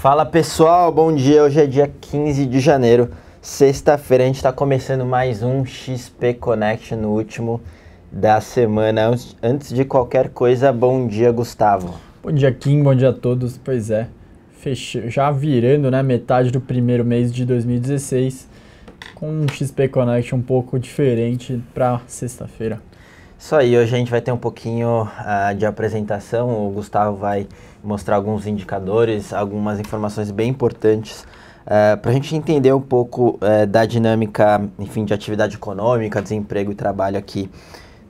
Fala pessoal, bom dia. Hoje é dia 15 de janeiro, sexta-feira. A gente está começando mais um XP Connection, no último da semana. Antes de qualquer coisa, bom dia, Gustavo. Bom dia, Kim. Bom dia a todos. Pois é, já virando né, metade do primeiro mês de 2016, com um XP Connection um pouco diferente para sexta-feira. Isso aí, hoje a gente vai ter um pouquinho uh, de apresentação. O Gustavo vai mostrar alguns indicadores, algumas informações bem importantes Uh, eh, para a gente entender um pouco uh, da dinâmica, enfim, de atividade econômica, desemprego e trabalho aqui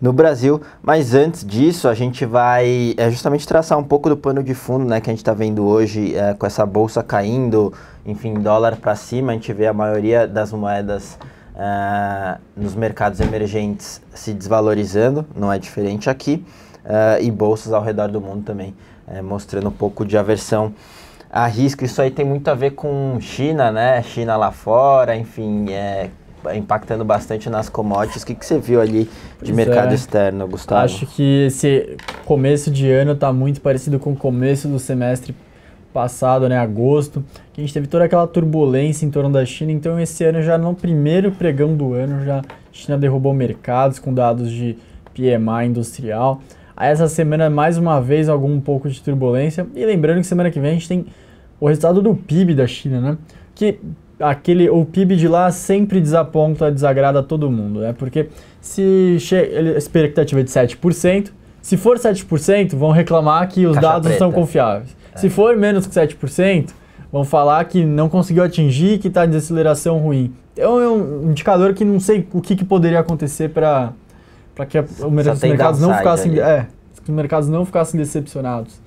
no Brasil. Mas antes disso, a gente vai é, justamente traçar um pouco do pano de fundo, né, que a gente está vendo hoje uh, com essa bolsa caindo, enfim, dólar para cima. A gente vê a maioria das moedas nos mercados emergentes se desvalorizando, não é diferente aqui, e bolsas ao redor do mundo também é, mostrando um pouco de aversão a risco. Isso aí tem muito a ver com China, né? China lá fora, enfim, é, impactando bastante nas commodities. O que, que você viu ali de pois mercado é. externo, Gustavo? Acho que esse começo de ano está muito parecido com o começo do semestre passado, né, agosto, que a gente teve toda aquela turbulência em torno da China. Então esse ano já no primeiro pregão do ano já a China derrubou mercados com dados de PMI industrial essa semana, mais uma vez, algum pouco de turbulência. E lembrando que semana que vem a gente tem o resultado do PIB da China, né? Que aquele, o PIB de lá sempre desaponta, desagrada todo mundo, né? Porque se a expectativa é de 7%, se for 7%, vão reclamar que os Caixa dados preta. são confiáveis. É. Se for menos que 7%, vão falar que não conseguiu atingir, que está em desaceleração ruim. Então é um indicador que não sei o que, que poderia acontecer para que a, o mercado, os mercados não ficassem... É, os mercados não ficassem decepcionados.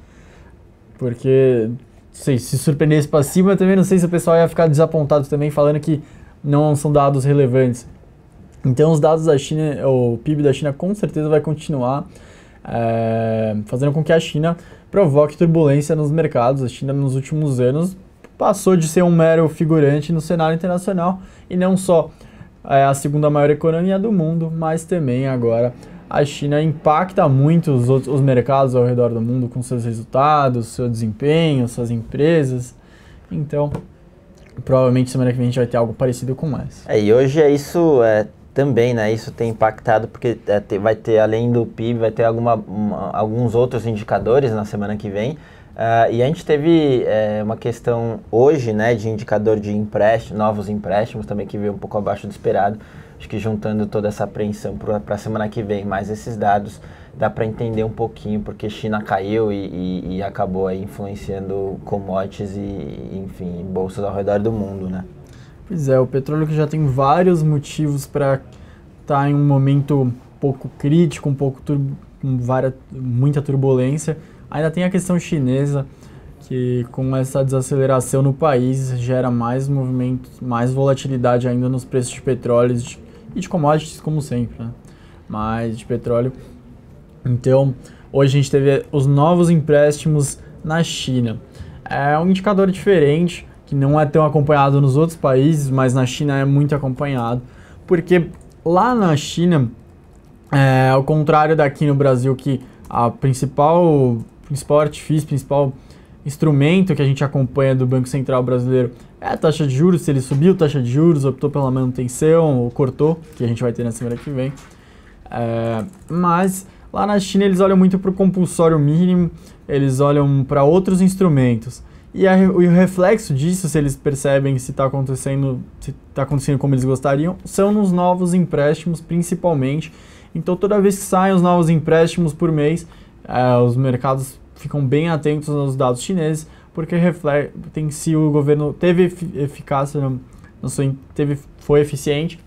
Porque, não sei, se surpreendesse para cima, também não sei se o pessoal ia ficar desapontado também, falando que não são dados relevantes. Então, os dados da China, o PIB da China com certeza vai continuar é, fazendo com que a China provoque turbulência nos mercados. A China, nos últimos anos, passou de ser um mero figurante no cenário internacional e não só é a segunda maior economia do mundo, mas também agora a China impacta muito os, outros, os mercados ao redor do mundo com seus resultados, seu desempenho, suas empresas. Então, provavelmente semana que vem a gente vai ter algo parecido com mais. É, e hoje é isso é, também, né? Isso tem impactado porque é, ter, vai ter, além do PIB, vai ter alguma, uma, alguns outros indicadores na semana que vem. Uh, e a gente teve é, uma questão hoje, né, de indicador de empréstimo, novos empréstimos também que veio um pouco abaixo do esperado. Acho que juntando toda essa apreensão para a semana que vem, mais esses dados, dá para entender um pouquinho porque China caiu e, e, e acabou aí influenciando commodities e, enfim, bolsas ao redor do mundo, né? Pois é, o petróleo que já tem vários motivos para estar tá em um momento pouco crítico, um pouco tur várias, muita turbulência. Ainda tem a questão chinesa, que com essa desaceleração no país gera mais movimento, mais volatilidade ainda nos preços de petróleo, e de commodities, como sempre, né? mas de petróleo. Então, hoje a gente teve os novos empréstimos na China. É um indicador diferente, que não é tão acompanhado nos outros países, mas na China é muito acompanhado, porque lá na China, é, ao contrário daqui no Brasil, que a principal, principal artifício, principal instrumento que a gente acompanha do Banco Central Brasileiro é, taxa de juros, se ele subiu a taxa de juros, optou pela manutenção ou cortou, que a gente vai ter na semana que vem. É, mas lá na China eles olham muito para o compulsório mínimo, eles olham para outros instrumentos. E a, o reflexo disso, se eles percebem se está acontecendo, se está acontecendo como eles gostariam, são nos novos empréstimos, principalmente. Então, toda vez que saem os novos empréstimos por mês, é, os mercados ficam bem atentos aos dados chineses porque refletem se o governo teve eficácia, no, no sua, teve, foi eficiente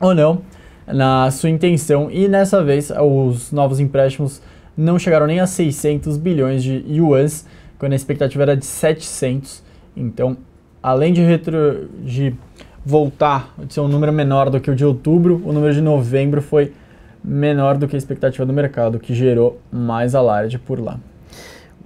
ou não na sua intenção. E nessa vez, os novos empréstimos não chegaram nem a 600 bilhões de yuans, quando a expectativa era de 700. Então, além de, retro, de voltar de ser um número menor do que o de outubro, o número de novembro foi menor do que a expectativa do mercado, que gerou mais alarde por lá.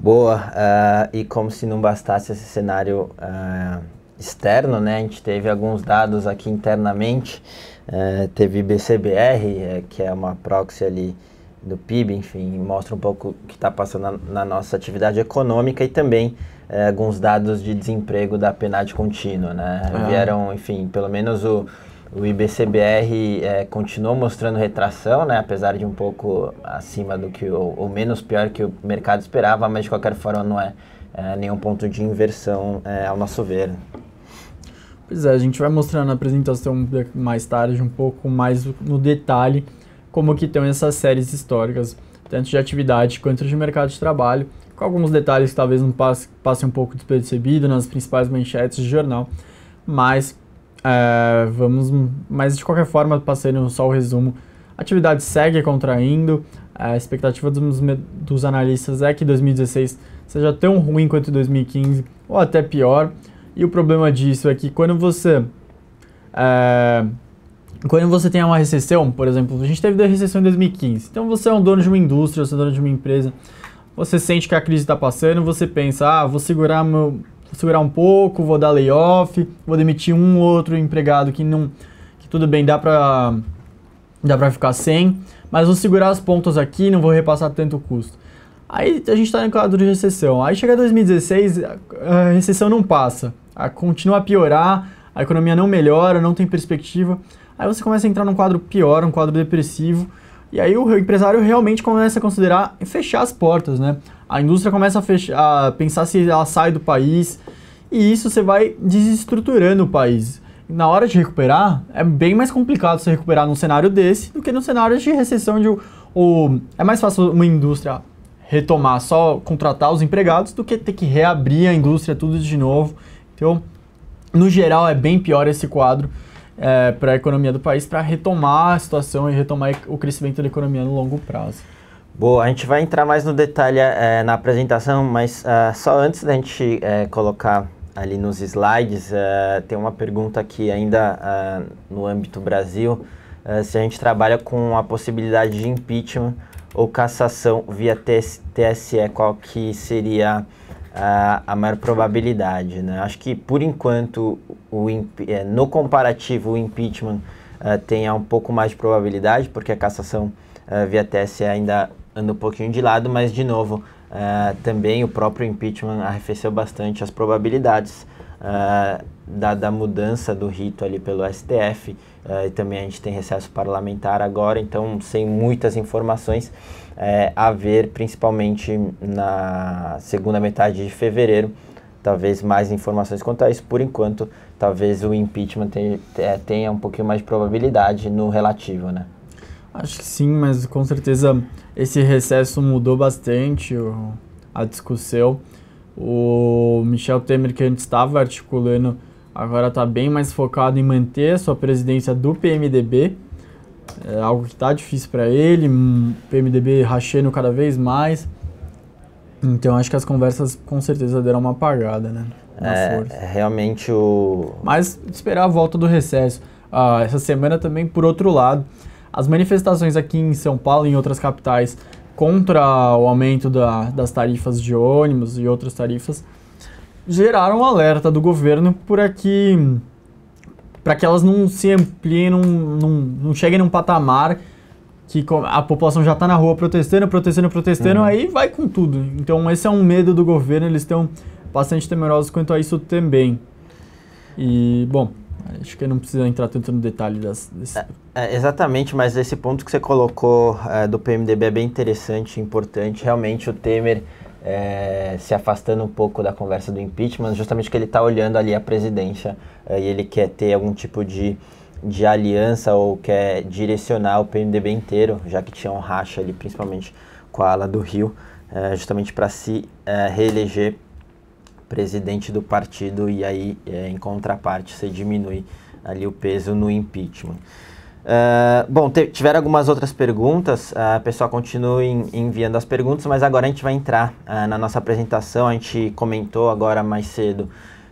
Boa. Uh, e como se não bastasse esse cenário uh, externo, né? A gente teve alguns dados aqui internamente. Uh, teve BCBR, eh, que é uma proxy ali do PIB, enfim, mostra um pouco o que está passando na, na, nossa atividade econômica e também eh, alguns dados de desemprego da PNAD contínua, né? É. Vieram, enfim, pelo menos o o IBCBR é, continuou mostrando retração, né, apesar de um pouco acima do que, o, ou menos pior que o mercado esperava, mas de qualquer forma não é, é nenhum ponto de inversão é, ao nosso ver. Pois é, a gente vai mostrando na apresentação mais tarde um pouco mais no detalhe como que estão essas séries históricas, tanto de atividade quanto de mercado de trabalho, com alguns detalhes que talvez não passe, passe um pouco despercebido nas principais manchetes de jornal, mas é, vamos, mas de qualquer forma, passando só o resumo, a atividade segue contraindo. É, a expectativa dos, dos analistas é que 2016 seja tão ruim quanto 2015 ou até pior. E o problema disso é que quando você é, quando você tem uma recessão, por exemplo, a gente teve a recessão em 2015. Então você é um dono de uma indústria, você é dono de uma empresa, você sente que a crise está passando, você pensa, ah, vou segurar meu vou segurar um pouco, vou dar layoff, vou demitir um outro empregado que não que tudo bem, dá pra dá pra ficar sem, mas vou segurar as pontas aqui, não vou repassar tanto custo. Aí a gente está em quadro de recessão. Aí chega 2016, a recessão não passa, a, continua a piorar, a economia não melhora, não tem perspectiva. Aí você começa a entrar num quadro pior, um quadro depressivo, e aí o empresário realmente começa a considerar fechar as portas, né? a indústria começa a, fechar, a pensar se ela sai do país, e isso você vai desestruturando o país. Na hora de recuperar, é bem mais complicado se recuperar num cenário desse do que num cenário de recessão de o, o é mais fácil uma indústria retomar só contratar os empregados do que ter que reabrir a indústria tudo de novo. Então, no geral, é bem pior esse quadro é, eh, para a economia do país para retomar a situação e retomar o crescimento da economia no longo prazo. Boa, a gente vai entrar mais no detalhe é, na apresentação, mas uh, só antes da gente é, colocar ali nos slides, uh, tem uma pergunta aqui ainda uh, no âmbito Brasil, se a gente trabalha com a possibilidade de impeachment ou cassação via TSE, qual que seria a maior probabilidade, né? Acho que, por enquanto, o, no comparativo, o impeachment tem um pouco mais de probabilidade, porque a cassação via TSE ainda anda um pouquinho de lado, mas de novo, uh, também o próprio impeachment arrefeceu bastante as probabilidades uh, da, da, mudança do rito ali pelo STF, uh, é, e também a gente tem recesso parlamentar agora, então sem muitas informações a ver, principalmente na segunda metade de fevereiro, talvez mais informações quanto a isso. Por enquanto, talvez o impeachment tenha, tenha um pouquinho mais de probabilidade no relativo, né? Acho que sim, mas com certeza esse recesso mudou bastante a discussão. O Michel Temer, que antes estava articulando, agora está bem mais focado em manter sua presidência do PMDB. É algo que está difícil para ele, hum, PMDB rachando cada vez mais. Então acho que as conversas com certeza deram uma apagada, né? Na é, força. É realmente o. Mas esperar a volta do recesso. Ah, essa semana também, por outro lado, as manifestações aqui em São Paulo e em outras capitais contra o aumento da, das tarifas de ônibus e outras tarifas geraram um alerta do governo por aqui para que elas não se ampliem, não, não, não cheguem num patamar que a população já está na rua protestando, protestando, protestando, uhum. aí vai com tudo. Então esse é um medo do governo, eles estão bastante temerosos quanto a isso também. E, bom, Acho que não precisa entrar tanto no detalhe das, desse... É, é, exatamente, mas esse ponto que você colocou é, do PMDB é bem interessante, importante. Realmente o Temer é, se afastando um pouco da conversa do impeachment, justamente porque ele está olhando ali a presidência é, e ele quer ter algum tipo de, de aliança ou quer direcionar o PMDB inteiro, já que tinha um racha ali, principalmente com a ala do Rio, é, justamente para se reeleger presidente do partido e aí, é, em contraparte, você diminui ali o peso no impeachment. Uh, bom, tiveram algumas outras perguntas, a uh, pessoa continua enviando as perguntas, mas agora a gente vai entrar uh, na nossa apresentação. A gente comentou agora mais cedo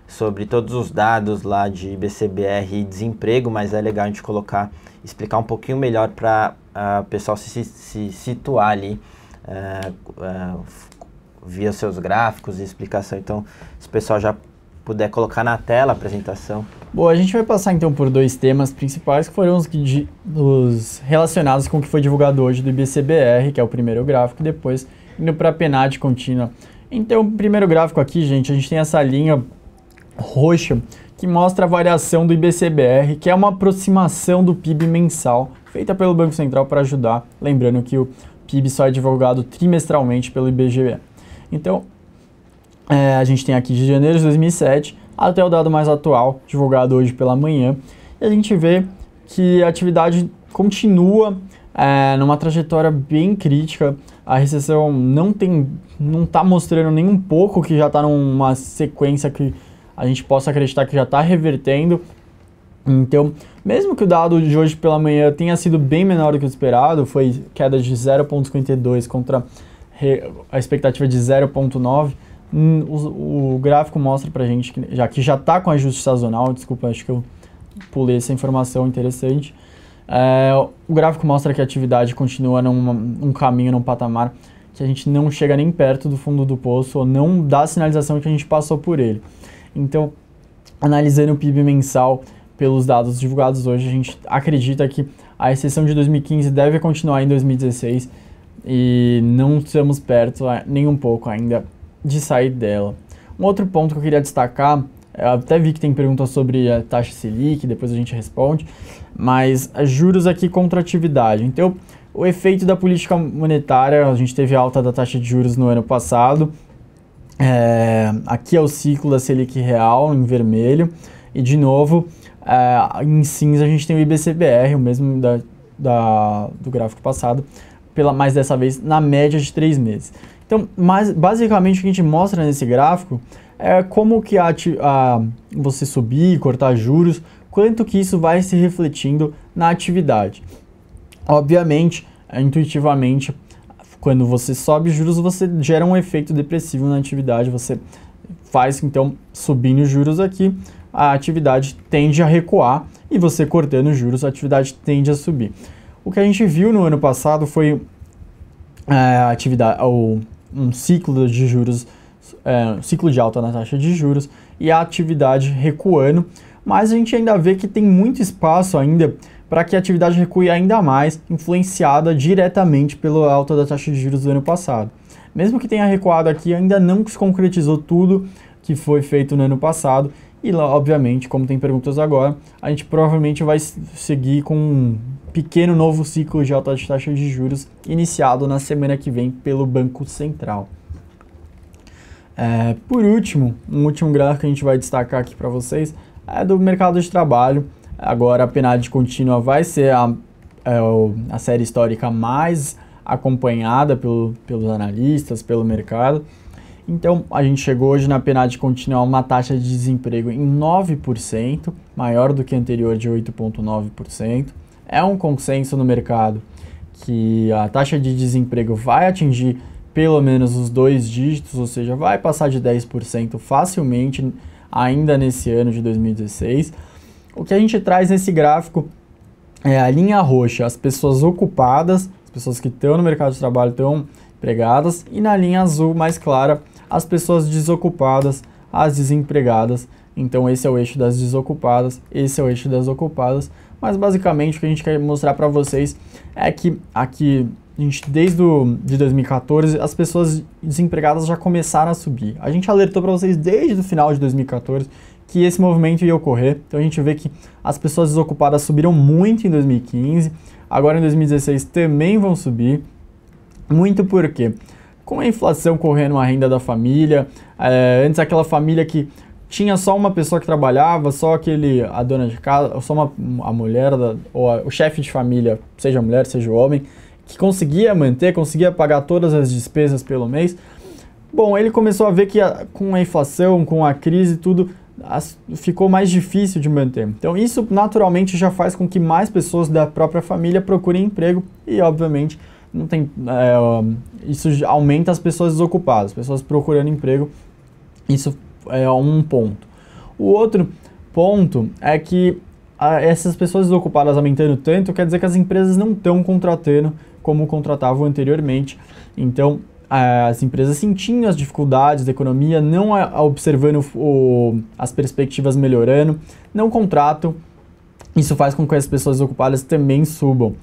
sobre todos os dados lá de BCBR e desemprego, mas é legal a gente colocar, explicar um pouquinho melhor para ah, o pessoal se, se, se situar ali via seus gráficos e explicação. Então, se o pessoal já puder colocar na tela a apresentação. Bom, a gente vai passar então por dois temas principais que foram os, os relacionados com o que foi divulgado hoje do IBCBR, que é o primeiro gráfico, e depois indo para a PNAD contínua. Então, o primeiro gráfico aqui, gente, a gente tem essa linha roxa que mostra a variação do IBCBR, que é uma aproximação do PIB mensal feita pelo Banco Central para ajudar, lembrando que o PIB só é divulgado trimestralmente pelo IBGE. Então, é, a gente tem aqui de janeiro de 2007 até o dado mais atual, divulgado hoje pela manhã, e a gente vê que a atividade continua é, numa trajetória bem crítica. A recessão não tem, não está mostrando nem um pouco que já está numa sequência que a gente possa acreditar que já está revertendo. Então, mesmo que o dado de hoje pela manhã tenha sido bem menor do que o esperado, foi queda de 0,52 contra a expectativa é de 0,9, hum, o, o, gráfico mostra pra gente que já que já está com ajuste sazonal, desculpa, acho que eu pulei essa informação interessante. É, o gráfico mostra que a atividade continua num um caminho, num patamar que a gente não chega nem perto do fundo do poço ou não dá a sinalização que a gente passou por ele. Então, analisando o PIB mensal pelos dados divulgados hoje, a gente acredita que a exceção de 2015 deve continuar em 2016 e não estamos perto nem um pouco ainda de sair dela. Um outro ponto que eu queria destacar, eu até vi que tem perguntas sobre a taxa Selic, depois a gente responde, mas juros aqui contra atividade. Então, o efeito da política monetária, a gente teve alta da taxa de juros no ano passado, é, aqui é o ciclo da Selic real em vermelho, e de novo, é, em cinza a gente tem o IBCBR, o mesmo da, da do gráfico passado, pela mais dessa vez na média de três meses. Então, mas, basicamente o que a gente mostra nesse gráfico é como que a, a, você subir e cortar juros, quanto que isso vai se refletindo na atividade. Obviamente, é, intuitivamente, quando você sobe juros, você gera um efeito depressivo na atividade, você faz então subindo juros aqui, a atividade tende a recuar e você cortando juros, a atividade tende a subir. O que a gente viu no ano passado foi é, a atividade, ou um ciclo de juros, é, um ciclo de alta na taxa de juros e a atividade recuando, mas a gente ainda vê que tem muito espaço ainda para que a atividade recue ainda mais, influenciada diretamente pela alta da taxa de juros do ano passado. Mesmo que tenha recuado aqui, ainda não se concretizou tudo que foi feito no ano passado, e lá, obviamente, como tem perguntas agora, a gente provavelmente vai seguir com pequeno novo ciclo de alta de taxa de juros iniciado na semana que vem pelo Banco Central. É, por último, um último gráfico que a gente vai destacar aqui para vocês é do mercado de trabalho. Agora a penalidade contínua vai ser a, é, a série histórica mais acompanhada pelo, pelos analistas, pelo mercado. Então, a gente chegou hoje na penada contínua a uma taxa de desemprego em 9%, maior do que a anterior de 8,9% é um consenso no mercado que a taxa de desemprego vai atingir pelo menos os dois dígitos, ou seja, vai passar de 10% facilmente ainda nesse ano de 2016. O que a gente traz nesse gráfico é a linha roxa, as pessoas ocupadas, as pessoas que estão no mercado de trabalho estão empregadas, e na linha azul mais clara, as pessoas desocupadas, as desempregadas. Então esse é o eixo das desocupadas, esse é o eixo das ocupadas mas basicamente o que a gente quer mostrar para vocês é que aqui a gente, desde o, de 2014, as pessoas desempregadas já começaram a subir. A gente alertou para vocês desde o final de 2014 que esse movimento ia ocorrer. Então a gente vê que as pessoas desocupadas subiram muito em 2015, agora em 2016 também vão subir. Muito porque com a inflação correndo a renda da família, é, antes aquela família que tinha só uma pessoa que trabalhava, só aquele a dona de casa, só uma a mulher da, ou a, o chefe de família, seja mulher, seja homem, que conseguia manter, conseguia pagar todas as despesas pelo mês. Bom, ele começou a ver que a, com a inflação, com a crise tudo, as, ficou mais difícil de manter. Então, isso naturalmente já faz com que mais pessoas da própria família procurem emprego e, obviamente, não tem, é, isso aumenta as pessoas desocupadas, pessoas procurando emprego. Isso é um ponto. O outro ponto é que a, essas pessoas desocupadas aumentando tanto quer dizer que as empresas não estão contratando como contratavam anteriormente. Então, as empresas sentindo as dificuldades da economia, não observando o, as perspectivas melhorando, não contratam. Isso faz com que as pessoas ocupadas também subam.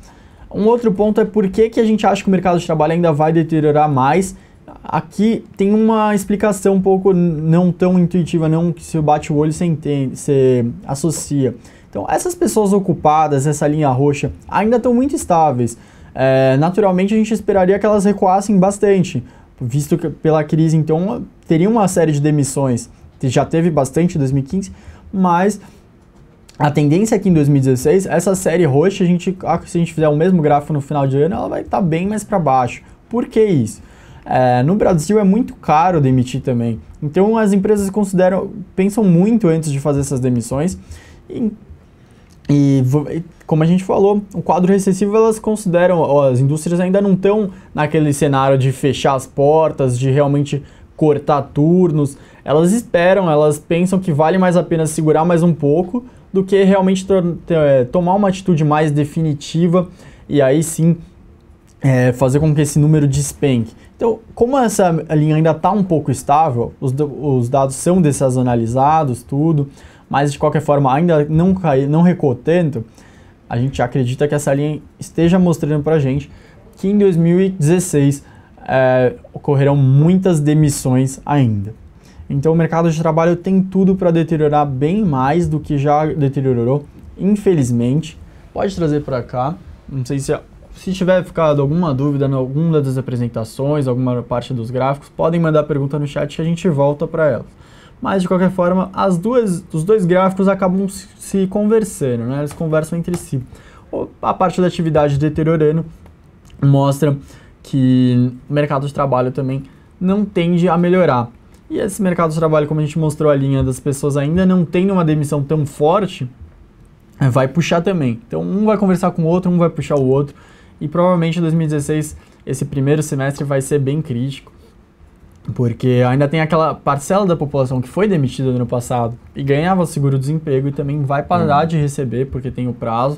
Um outro ponto é por que, que a gente acha que o mercado de trabalho ainda vai deteriorar mais Aqui tem uma explicação um pouco não tão intuitiva, não que se bate o olho você entende, você associa. Então, essas pessoas ocupadas, essa linha roxa, ainda estão muito estáveis. É, naturalmente, a gente esperaria que elas recuassem bastante, visto que pela crise, então, teria uma série de demissões. Já teve bastante em 2015, mas a tendência aqui é que em 2016, essa série roxa, a gente, se a gente fizer o mesmo gráfico no final de ano, ela vai estar tá bem mais para baixo. Por que isso? É, no Brasil é muito caro demitir também. Então as empresas consideram, pensam muito antes de fazer essas demissões. E, e como a gente falou, o quadro recessivo elas consideram, ó, as indústrias ainda não estão naquele cenário de fechar as portas, de realmente cortar turnos. Elas esperam, elas pensam que vale mais a pena segurar mais um pouco do que realmente é, tomar uma atitude mais definitiva e aí sim é, fazer com que esse número despenque. Então, como essa linha ainda está um pouco estável, os, os dados são analisados, tudo, mas de qualquer forma ainda não cai, não recuou tanto, a gente acredita que essa linha esteja mostrando para a gente que em 2016 é, ocorrerão muitas demissões ainda. Então o mercado de trabalho tem tudo para deteriorar bem mais do que já deteriorou, infelizmente. Pode trazer para cá, não sei se é se tiver ficado alguma dúvida em alguma das apresentações, alguma parte dos gráficos, podem mandar pergunta no chat que a gente volta para elas. Mas de qualquer forma, as duas, os dois gráficos acabam se conversando, né? Eles conversam entre si. A parte da atividade deteriorando mostra que o mercado de trabalho também não tende a melhorar. E esse mercado de trabalho, como a gente mostrou a linha das pessoas ainda não tendo uma demissão tão forte, vai puxar também. Então um vai conversar com o outro, um vai puxar o outro. E provavelmente em 2016 esse primeiro semestre vai ser bem crítico, porque ainda tem aquela parcela da população que foi demitida no ano passado e ganhava o seguro-desemprego e também vai parar uhum. de receber, porque tem o prazo,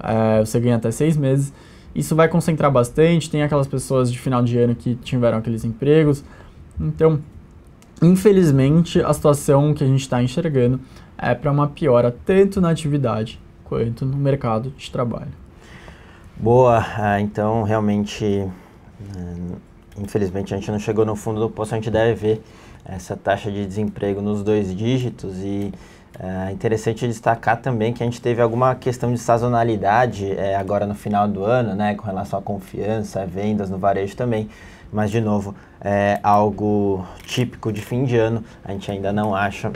é, você ganha até seis meses. Isso vai concentrar bastante, tem aquelas pessoas de final de ano que tiveram aqueles empregos. Então, infelizmente, a situação que a gente está enxergando é para uma piora tanto na atividade quanto no mercado de trabalho. Boa, ah, então realmente, eh, infelizmente a gente não chegou no fundo do poço, a gente deve ver essa taxa de desemprego nos dois dígitos e é interessante destacar também que a gente teve alguma questão de sazonalidade é, agora no final do ano, né, com relação à confiança, vendas no varejo também. Mas, de novo, é algo típico de fim de ano, a gente ainda não acha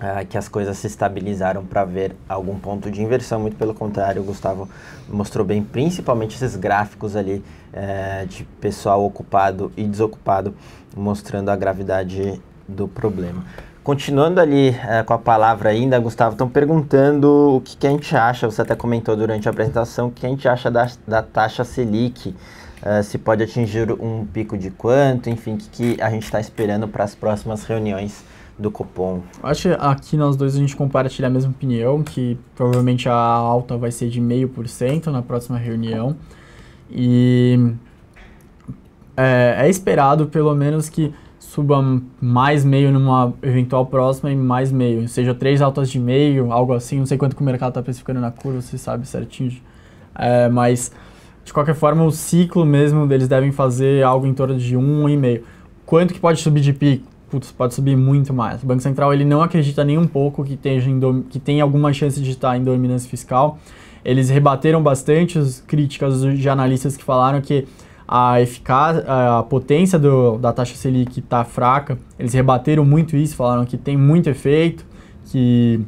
Uh, que as coisas se estabilizaram para ver algum ponto de inversão, muito pelo contrário, o Gustavo mostrou bem, principalmente esses gráficos ali uh, de pessoal ocupado e desocupado, mostrando a gravidade do problema. Continuando ali eh, com a palavra ainda, Gustavo, estão perguntando o que, que, a gente acha, você até comentou durante a apresentação, o que a gente acha da, da taxa Selic, eh, se pode atingir um pico de quanto, enfim, o que, que a gente está esperando para as próximas reuniões do cupom. Acho que aqui nós dois a gente compartilha a mesma opinião, que provavelmente a alta vai ser de 0,5% na próxima reunião. E é, é, esperado pelo menos que suba mais meio numa eventual próxima e mais meio, seja três altas de meio, algo assim, não sei quanto que o mercado está precificando na curva, você sabe certinho. É, mas de qualquer forma, o ciclo mesmo deles devem fazer algo em torno de 1,5. meio. Quanto que pode subir de pico? putz, pode subir muito mais. O Banco Central ele não acredita nem um pouco que, esteja que tem alguma chance de estar em dominância fiscal. Eles rebateram bastante as críticas de analistas que falaram que a eficácia, a potência do, da taxa Selic está fraca. Eles rebateram muito isso, falaram que tem muito efeito, que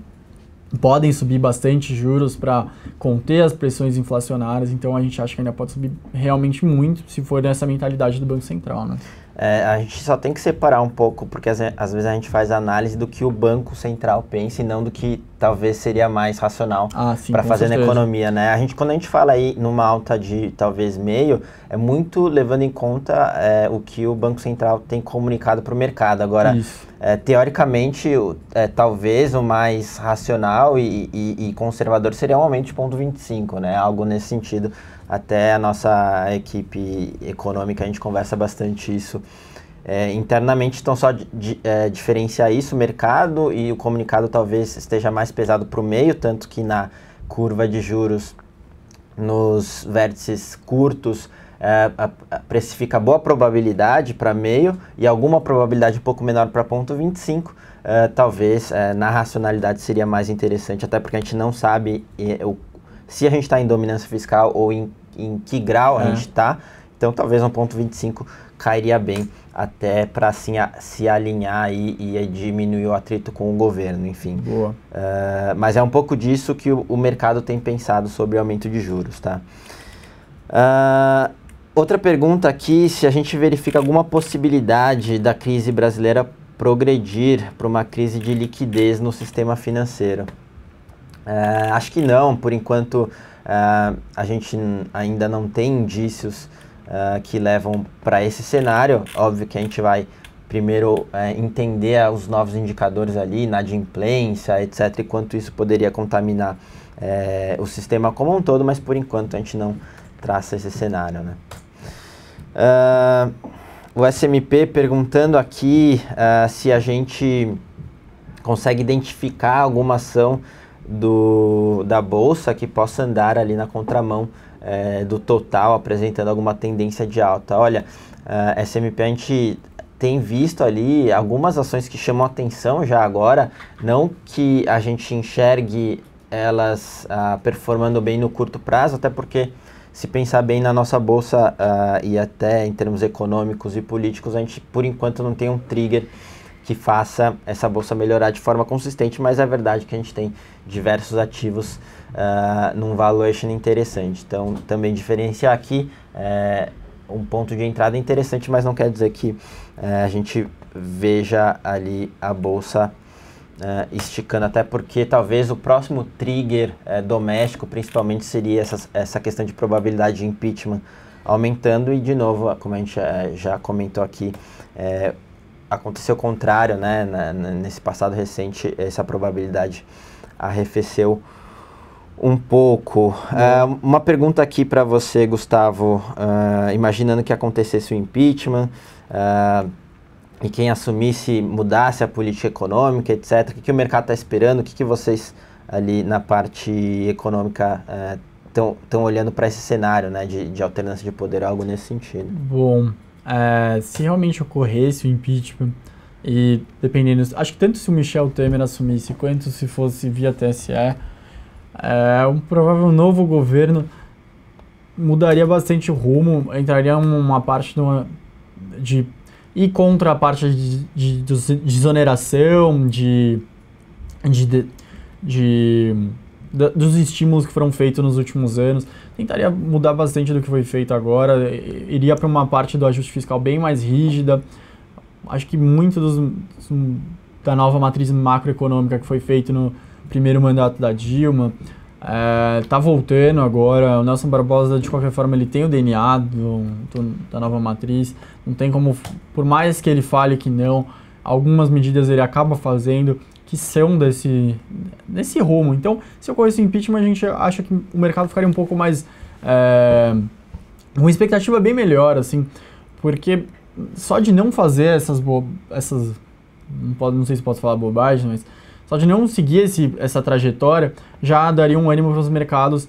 podem subir bastante juros para conter as pressões inflacionárias. Então a gente acha que ainda pode subir realmente muito se for nessa mentalidade do Banco Central, né? É, a gente só tem que separar um pouco, porque às, às, vezes a gente faz análise do que o Banco Central pensa e não do que talvez seria mais racional ah, para fazer certeza. na economia, né? A gente, quando a gente fala aí numa alta de talvez meio, é muito levando em conta é, o que o Banco Central tem comunicado para o mercado. Agora, é, teoricamente, é, talvez o mais racional e, e, e conservador seria um aumento de ponto 25, né? Algo nesse sentido até a nossa equipe econômica, a gente conversa bastante isso é, internamente, então só di, é, diferenciar isso, o mercado e o comunicado talvez esteja mais pesado para o meio, tanto que na curva de juros, nos vértices curtos, é, a, a, precifica boa probabilidade para meio e alguma probabilidade um pouco menor para ponto 25, é, talvez é, na racionalidade seria mais interessante, até porque a gente não sabe é, o se a gente está em dominância fiscal ou em, em que grau é. a gente está. Então, talvez 1,25 cairia bem até para assim, se alinhar e, e diminuir o atrito com o governo, enfim. Boa. Uh, mas é um pouco disso que o, o, mercado tem pensado sobre aumento de juros, tá? Uh, outra pergunta aqui, se a gente verifica alguma possibilidade da crise brasileira progredir para uma crise de liquidez no sistema financeiro. Eh, acho que não, por enquanto eh, a gente ainda não tem indícios eh, que levam para esse cenário. Óbvio que a gente vai primeiro entender os novos indicadores ali, inadimplência, etc., e quanto isso poderia contaminar o sistema como um todo, mas por enquanto a gente não traça esse cenário. Né? o SMP perguntando aqui se a gente consegue identificar alguma ação do, da bolsa que possa andar ali na contramão é, do total, apresentando alguma tendência de alta. Olha, uh, eh, SMP a gente tem visto ali algumas ações que chamam atenção já agora, não que a gente enxergue elas uh, performando bem no curto prazo, até porque se pensar bem na nossa bolsa ah, e até em termos econômicos e políticos, a gente por enquanto não tem um trigger que faça essa bolsa melhorar de forma consistente, mas é verdade que a gente tem diversos ativos uh, num valuation interessante. Então, também diferenciar aqui é um ponto de entrada interessante, mas não quer dizer que eh, a gente veja ali a bolsa uh, esticando, até porque talvez o próximo trigger doméstico, principalmente, seria essa, essa questão de probabilidade de impeachment aumentando e de novo, como a gente já comentou aqui, aconteceu o contrário, né? Na, nesse passado recente, essa probabilidade arrefeceu um pouco. Uh, uma pergunta aqui para você, Gustavo. Uh, imaginando que acontecesse o impeachment uh, e quem assumisse mudasse a política econômica, etc. O que, que o mercado está esperando? O que, que vocês ali na parte econômica estão olhando para esse cenário né, de, de alternância de poder, algo nesse sentido? Bom, é, se realmente ocorresse o impeachment e dependendo, acho que tanto se o Michel Temer assumisse quanto se fosse via TSE, é, um provável novo governo mudaria bastante o rumo, entraria uma parte de e contra a parte de, de, de desoneração, de, de, de dos estímulos que foram feitos nos últimos anos. Tentaria mudar bastante do que foi feito agora, iria para uma parte do ajuste fiscal bem mais rígida. Acho que muito dos, da nova matriz macroeconômica que foi feito no primeiro mandato da Dilma está eh, é, voltando agora. O Nelson Barbosa, de qualquer forma, ele tem o DNA do, do, da nova matriz. Não tem como, por mais que ele fale que não, algumas medidas ele acaba fazendo que são desse, desse rumo. Então, se ocorresse o impeachment, a gente acha que o mercado ficaria um pouco mais. É, eh, uma expectativa bem melhor, assim, porque só de não fazer essas. Bo, essas não, pode, não sei se posso falar bobagem, mas só de não seguir esse, essa trajetória já daria um ânimo para os mercados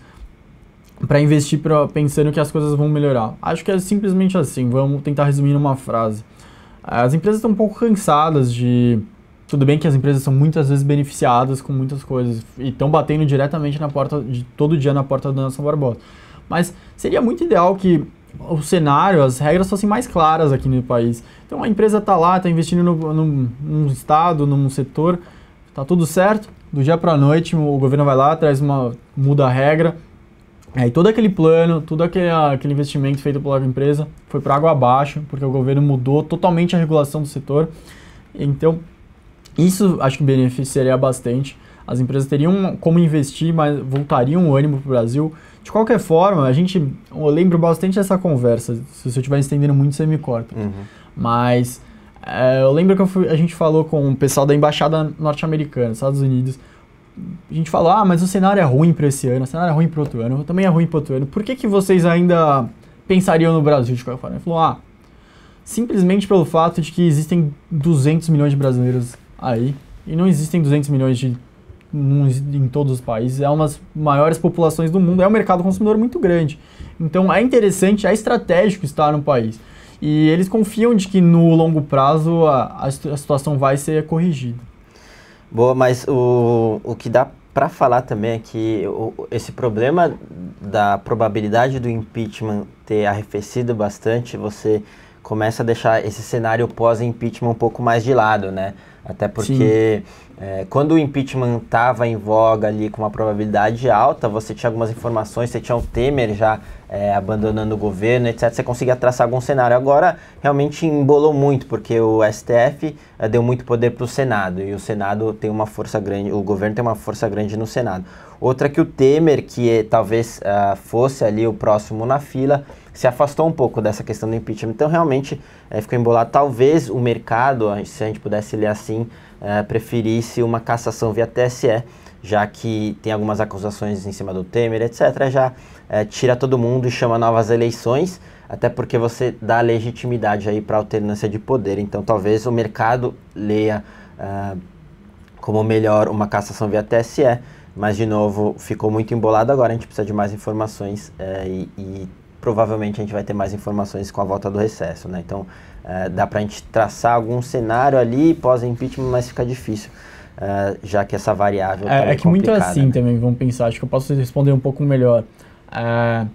para investir pra, pensando que as coisas vão melhorar. Acho que é simplesmente assim. Vamos tentar resumir numa frase. As empresas estão um pouco cansadas de tudo bem que as empresas são muitas vezes beneficiadas com muitas coisas e estão batendo diretamente na porta, de, todo dia na porta do Nelson Barbosa. Mas seria muito ideal que o cenário, as regras fossem mais claras aqui no país. Então a empresa está lá, está investindo no, no, num estado, num setor, está tudo certo, do dia para a noite o governo vai lá, traz uma muda a regra, aí todo aquele plano, todo aquele, aquele investimento feito pela empresa foi para água abaixo, porque o governo mudou totalmente a regulação do setor. Então isso acho que beneficiaria bastante. As empresas teriam como investir, mas voltariam o ânimo para o Brasil. De qualquer forma, a gente. Eu lembro bastante dessa conversa. Se eu estiver estendendo muito, você me corta. Uhum. Mas. É, eu lembro que eu fui, a gente falou com o pessoal da embaixada norte-americana, Estados Unidos. A gente falou: ah, mas o cenário é ruim para esse ano, o cenário é ruim para outro ano, também é ruim para outro ano. Por que, que vocês ainda pensariam no Brasil de qualquer forma? Ele falou: ah, simplesmente pelo fato de que existem 200 milhões de brasileiros aí. E não existem 200 milhões de em todos os países, é uma das maiores populações do mundo, é um mercado consumidor muito grande. Então é interessante, é estratégico estar no país. E eles confiam de que no longo prazo a, a situação vai ser corrigida. Boa, mas o, o que dá para falar também é que o, esse problema da probabilidade do impeachment ter arrefecido bastante, você começa a deixar esse cenário pós-impeachment um pouco mais de lado, né? Até porque é, quando o impeachment estava em voga ali com uma probabilidade alta, você tinha algumas informações, você tinha o Temer já é, abandonando o governo, etc. Você conseguia traçar algum cenário. Agora, realmente embolou muito, porque o STF é, deu muito poder para o Senado e o Senado tem uma força grande, o governo tem uma força grande no Senado. Outra que o Temer, que é, talvez uh, fosse ali o próximo na fila, se afastou um pouco dessa questão do impeachment. Então, realmente, é, ficou embolado. Talvez o mercado, se a gente pudesse ler assim, é, preferisse uma cassação via TSE, já que tem algumas acusações em cima do Temer, etc. Já é, tira todo mundo e chama novas eleições, até porque você dá legitimidade aí para a alternância de poder. Então, talvez o mercado leia como melhor uma cassação via TSE, mas, de novo, ficou muito embolado agora. A gente precisa de mais informações e, e provavelmente a gente vai ter mais informações com a volta do recesso, né? Então, é, dá para a gente traçar algum cenário ali pós-impeachment, mas fica difícil. Uh, já que essa variável é, tá é que muito assim né? também vamos pensar acho que eu posso responder um pouco melhor uh,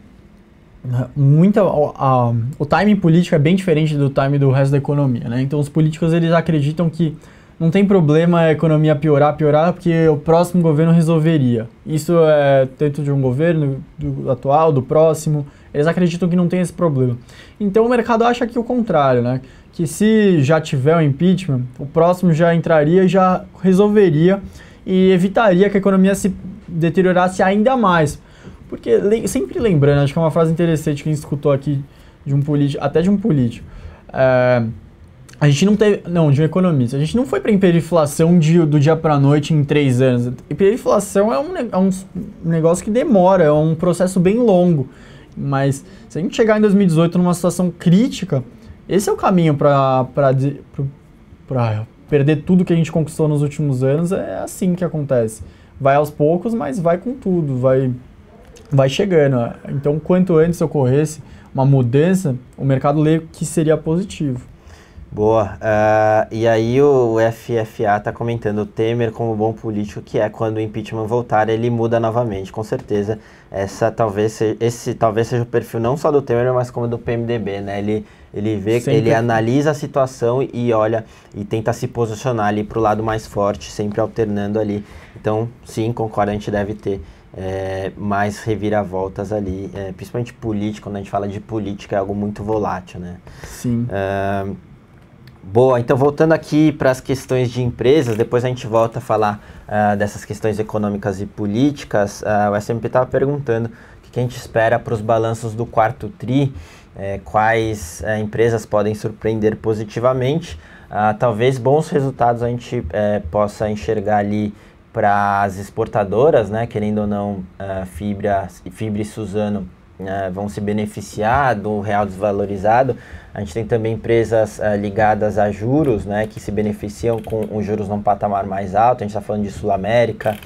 muita uh, o timing político é bem diferente do timing do resto da economia né então os políticos eles acreditam que não tem problema a economia piorar, piorar, porque o próximo governo resolveria. Isso é dentro de um governo, do atual, do próximo. Eles acreditam que não tem esse problema. Então o mercado acha que o contrário, né? Que se já tiver o um impeachment, o próximo já entraria, já resolveria e evitaria que a economia se deteriorasse ainda mais. Porque sempre lembrando, acho que é uma frase interessante que a gente escutou aqui de um político, até de um político. É, a gente não teve. Não, de um economista. A gente não foi para hiperinflação de, do dia para noite em três anos. Hiperinflação é um, é um negócio que demora, é um processo bem longo. Mas se a gente chegar em 2018 numa situação crítica, esse é o caminho para perder tudo que a gente conquistou nos últimos anos. É assim que acontece. Vai aos poucos, mas vai com tudo, vai, vai chegando. Então, quanto antes ocorresse uma mudança, o mercado lê que seria positivo. Boa. Uh, e aí o FFA está comentando o Temer como bom político que é quando o impeachment voltar ele muda novamente. Com certeza essa talvez seja, esse talvez seja o perfil não só do Temer mas como do PMDB, né? Ele ele vê, sempre. ele analisa a situação e olha e tenta se posicionar ali para o lado mais forte, sempre alternando ali. Então sim, concordo, a gente deve ter é, mais reviravoltas ali, é, principalmente político. Quando a gente fala de política é algo muito volátil, né? Sim. Uh, Boa, então voltando aqui para as questões de empresas, depois a gente volta a falar uh, dessas questões econômicas e políticas. Uh, o SMP estava perguntando o que a gente espera para os balanços do quarto TRI, eh, quais eh, empresas podem surpreender positivamente. Uh, talvez bons resultados a gente eh, possa enxergar ali para as exportadoras, né? querendo ou não, Fibra, Fibra e Suzano né, vão se beneficiar do real desvalorizado. A gente tem também empresas uh, ligadas a juros, né, que se beneficiam com os juros num patamar mais alto. A gente está falando de Sul América,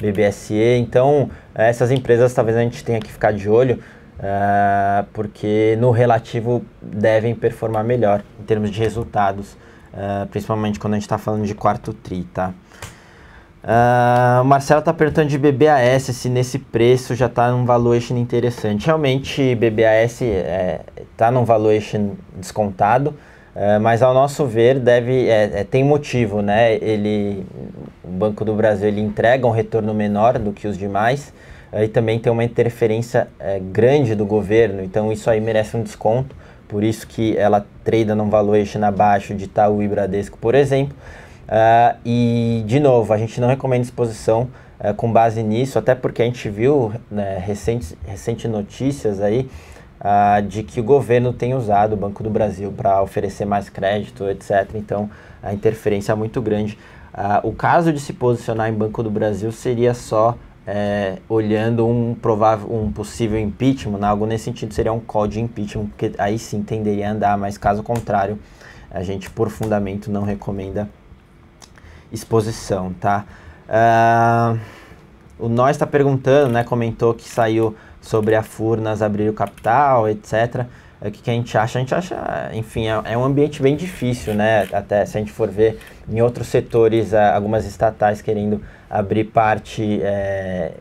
BBSE. Então, eh, essas empresas talvez a gente tenha que ficar de olho, uh, porque no relativo devem performar melhor em termos de resultados, uh, principalmente quando a gente está falando de quarto tri, tá? o ah, Marcelo tá perguntando de BBAS, se nesse preço já tá num valuation interessante. Realmente, BBAS é, tá num valuation descontado, é, mas ao nosso ver deve é, é, tem motivo, né? Ele, o Banco do Brasil ele entrega um retorno menor do que os demais é, e também tem uma interferência é, grande do governo, então isso aí merece um desconto. Por isso que ela treina num valuation abaixo de Itaú e Bradesco, por exemplo. Uh, e, de novo, a gente não recomenda exposição uh, com base nisso, até porque a gente viu né, recentes recente notícias aí uh, de que o governo tem usado o Banco do Brasil para oferecer mais crédito, etc. Então, a interferência é muito grande. Ah, o caso de se posicionar em Banco do Brasil seria só é, olhando um provável, um possível impeachment, né? algo nesse sentido seria um call de impeachment, porque aí sim tenderia a andar, mas caso contrário, a gente por fundamento não recomenda exposição, tá? Uh, o Nós está perguntando, né? Comentou que saiu sobre a Furnas abrir o capital, etc. O que, que a gente acha? A gente acha, enfim, é, é, um ambiente bem difícil, né? Até se a gente for ver em outros setores, ah, algumas estatais querendo abrir parte, é,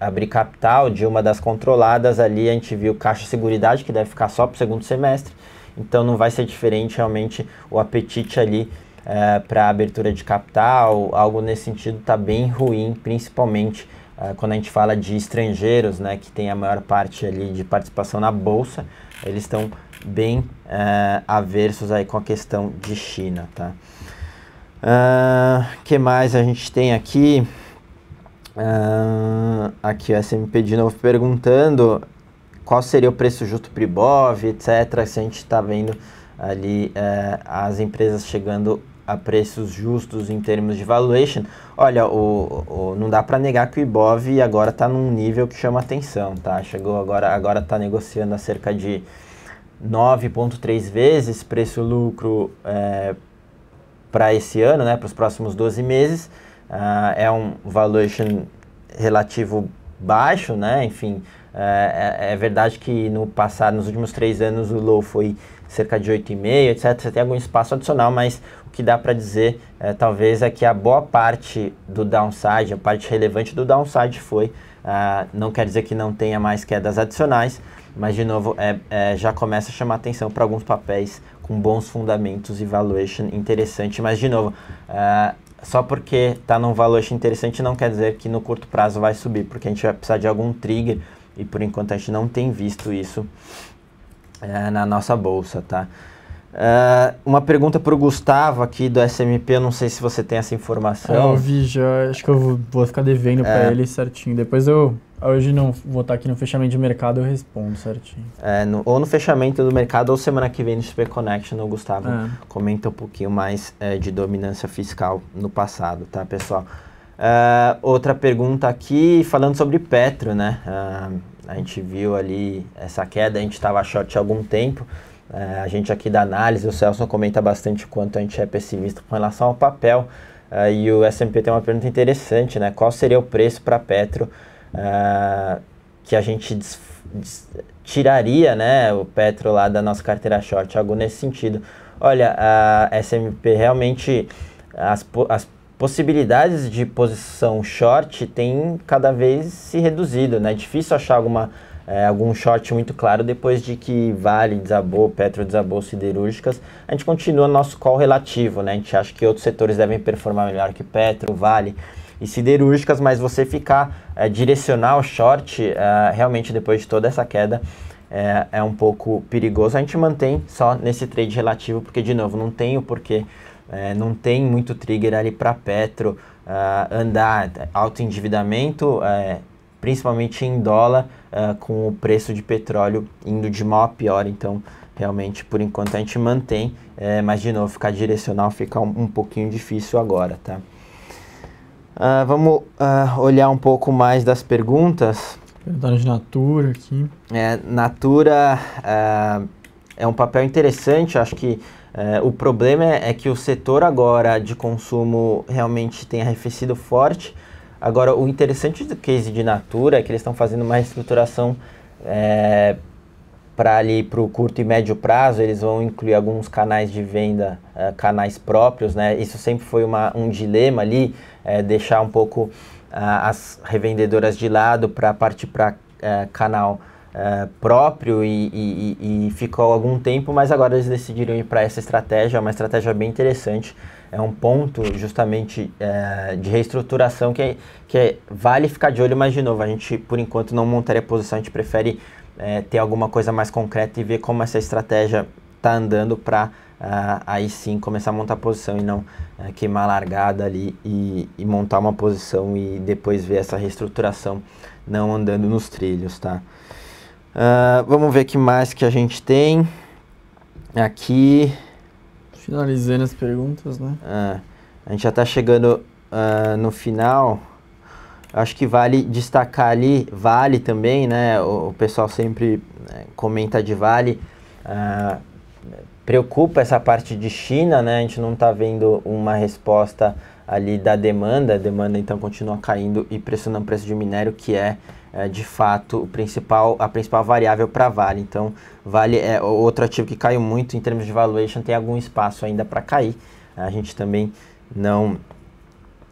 abrir capital de uma das controladas ali, a gente viu Caixa Seguridade, que deve ficar só para o segundo semestre. Então não vai ser diferente realmente o apetite ali uh, eh, para abertura de capital, algo nesse sentido está bem ruim, principalmente eh, quando a gente fala de estrangeiros, né, que tem a maior parte ali de participação na bolsa, eles estão bem eh, aversos aí com a questão de China, tá? Uh, que mais a gente tem aqui? Uh, aqui o SMP de novo perguntando qual seria o preço justo para o Ibov, etc. Se a gente está vendo ali uh, as empresas chegando a preços justos em termos de valuation, olha, o, o não dá para negar que o Ibov agora está num nível que chama atenção, tá? Chegou agora, agora está negociando a cerca de 9,3 vezes preço-lucro é, para esse ano, né? Para os próximos 12 meses. Uh, é um valuation relativo baixo, né? Enfim, é, é, é verdade que no passado, nos últimos três anos, o low foi cerca de 8,5, etc. Você tem algum espaço adicional, mas o que dá para dizer, é, talvez, é que a boa parte do downside, a parte relevante do downside foi, uh, não quer dizer que não tenha mais quedas adicionais, mas, de novo, é, é já começa a chamar atenção para alguns papéis com bons fundamentos e valuation interessante, mas, de novo, uh, só porque está num valuation interessante não quer dizer que no curto prazo vai subir, porque a gente vai precisar de algum trigger e por enquanto a gente não tem visto isso é, na nossa bolsa, tá? É, uma pergunta para o Gustavo aqui do SMP, eu não sei se você tem essa informação. É, eu vi já, acho que eu vou, vou ficar devendo é. para ele certinho. Depois eu, hoje não vou estar aqui no fechamento de mercado, eu respondo certinho. É, no, ou no fechamento do mercado, ou semana que vem no Super Connection, o Gustavo é. comenta um pouquinho mais de dominância fiscal no passado, tá pessoal? Uh, outra pergunta aqui, falando sobre Petro, né? Uh, a gente viu ali essa queda, a gente estava short há algum tempo. É, a gente aqui da análise, o Celso comenta bastante o quanto a gente é pessimista com relação ao papel. É, e o SMP tem uma pergunta interessante, né? Qual seria o preço para Petro é, que a gente tiraria, né, o Petro lá da nossa carteira short? Algo nesse sentido. Olha, a SMP realmente as, as possibilidades de posição short tem cada vez se reduzido, né? É difícil achar alguma, é, algum short muito claro depois de que Vale desabou, Petro desabou, siderúrgicas. A gente continua nosso call relativo, né? A gente acha que outros setores devem performar melhor que Petro, Vale e siderúrgicas, mas você ficar, é, direcionar o short é, realmente depois de toda essa queda é, é um pouco perigoso. A gente mantém só nesse trade relativo, porque, de novo, não tem o porquê é, não tem muito trigger ali para Petro uh, andar. Alto endividamento, uh, principalmente em dólar, uh, com o preço de petróleo indo de mal a pior. Então, realmente, por enquanto a gente mantém, é, mas de novo, ficar direcional fica um, um pouquinho difícil agora, tá? Ah, vamos olhar um pouco mais das perguntas. Perguntaram de Natura aqui. É, Natura é um papel interessante, acho que é, o problema é, é, que o setor agora de consumo realmente tem arrefecido forte. Agora, o interessante do case de Natura é que eles estão fazendo uma reestruturação é, para ali para o curto e médio prazo. Eles vão incluir alguns canais de venda, é, canais próprios, né? Isso sempre foi uma, um dilema ali, é, deixar um pouco ah, as revendedoras de lado para partir para é, canal uh, próprio e, e, e, ficou algum tempo, mas agora eles decidiram ir para essa estratégia, é uma estratégia bem interessante. É um ponto justamente uh, de reestruturação que, é, que é, vale ficar de olho, mas de novo, a gente por enquanto não montaria posição, a gente prefere uh, ter alguma coisa mais concreta e ver como essa estratégia está andando para Uh, aí sim começar a montar posição e não uh, queimar a largada ali e, e, montar uma posição e depois ver essa reestruturação não andando nos trilhos, tá? Uh, vamos ver o que mais que a gente tem. Aqui. Finalizando as perguntas, né? Uh, a gente já está chegando uh, no final. Acho que vale destacar ali, Vale também, né? O, o pessoal sempre né, comenta de Vale. preocupa essa parte de China, né? A gente não está vendo uma resposta ali da demanda. A demanda então continua caindo e pressionando o preço de minério, que é é, de fato o principal, a principal variável para Vale. Então, Vale é outro ativo que caiu muito em termos de valuation, tem algum espaço ainda para cair. A gente também não,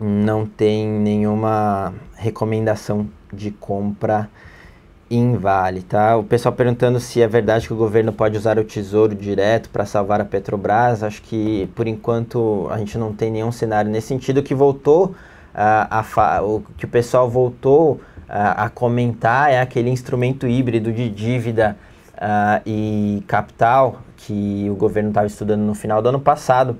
não tem nenhuma recomendação de compra em Vale, tá? O pessoal perguntando se é verdade que o governo pode usar o tesouro direto para salvar a Petrobras. Acho que por enquanto a gente não tem nenhum cenário nesse sentido que voltou uh, a, fa o que o pessoal voltou a, a comentar é aquele instrumento híbrido de dívida uh, e capital que o governo estava estudando no final do ano passado,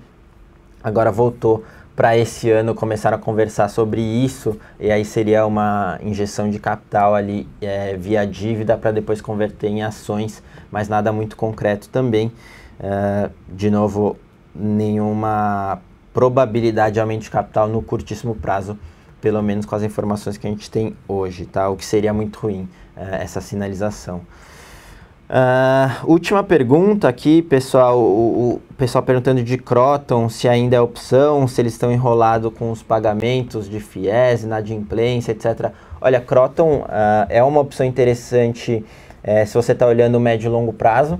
agora voltou para esse ano começaram a conversar sobre isso e aí seria uma injeção de capital ali é, via dívida para depois converter em ações, mas nada muito concreto também. Uh, de novo, nenhuma probabilidade de aumento de capital no curtíssimo prazo pelo menos com as informações que a gente tem hoje, tá? O que seria muito ruim eh, essa sinalização. Uh, última pergunta aqui, pessoal. O, o, pessoal perguntando de Croton se ainda é opção, se eles estão enrolados com os pagamentos de FIES, inadimplência, etc. Olha, Croton uh, é uma opção interessante uh, se você está olhando o médio e longo prazo.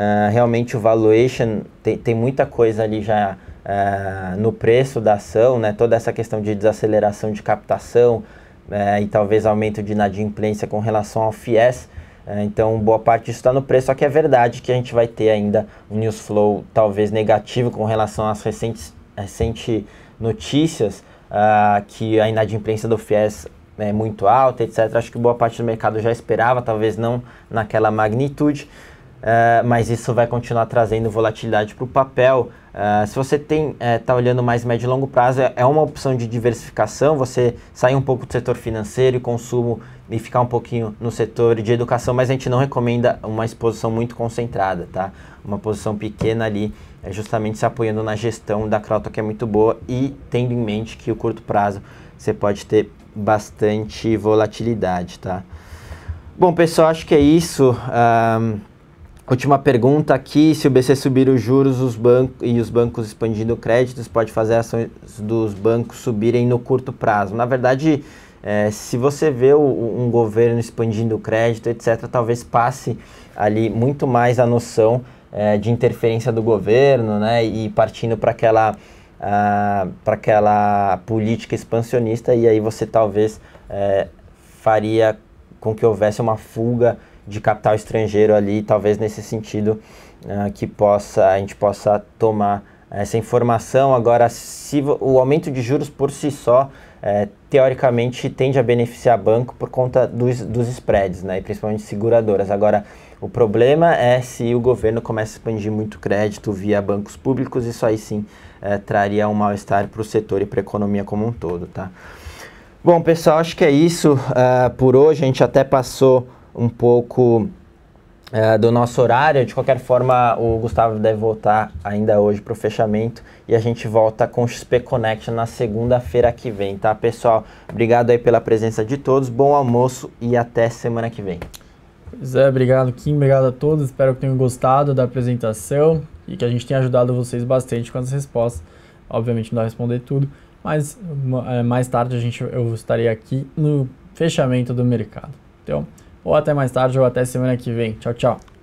Ah, realmente o valuation tem, tem muita coisa ali já uh, no preço da ação, né, toda essa questão de desaceleração de captação uh, e talvez aumento de inadimplência com relação ao FIES. Eh, então, boa parte disso está no preço, só que é verdade que a gente vai ter ainda um news flow talvez negativo com relação às recentes, recentes notícias, uh, que a inadimplência do FIES é muito alta, etc. Acho que boa parte do mercado já esperava, talvez não naquela magnitude, ah, mas isso vai continuar trazendo volatilidade para o papel. Ah, se você está eh, olhando mais médio e longo prazo, é, é, uma opção de diversificação, você sair um pouco do setor financeiro e consumo e ficar um pouquinho no setor de educação, mas a gente não recomenda uma exposição muito concentrada, tá? Uma posição pequena ali, é justamente se apoiando na gestão da Croto, que é muito boa, e tendo em mente que o curto prazo você pode ter bastante volatilidade, tá? Bom, pessoal, acho que é isso. Um, ah, Última pergunta aqui, se o BC subir os juros os bancos, e os bancos expandindo créditos, pode fazer ações dos bancos subirem no curto prazo. Na verdade, é, se você vê o, um governo expandindo crédito, etc., talvez passe ali muito mais a noção é, de interferência do governo, né? E partindo para aquela, para aquela política expansionista, e aí você talvez é, faria com que houvesse uma fuga de capital estrangeiro ali, talvez nesse sentido uh, que possa, a gente possa tomar essa informação. Agora, se o aumento de juros por si só, é, teoricamente, tende a beneficiar banco por conta dos, dos spreads, né, e principalmente seguradoras. Agora, o problema é se o governo começa a expandir muito crédito via bancos públicos, isso aí sim é, traria um mal-estar para o setor e para a economia como um todo, tá? Bom, pessoal, acho que é isso uh, por hoje. A gente até passou um pouco é, do nosso horário. De qualquer forma, o Gustavo deve voltar ainda hoje para o fechamento e a gente volta com o XP Connection na segunda-feira que vem, tá, pessoal? Obrigado aí pela presença de todos, bom almoço e até semana que vem. Pois é, obrigado Kim, obrigado a todos. Espero que tenham gostado da apresentação e que a gente tenha ajudado vocês bastante com as respostas. Obviamente não dá responder tudo, mas é, mais tarde a gente, eu estarei aqui no fechamento do mercado. Então, ou até mais tarde, ou até semana que vem. Tchau, tchau.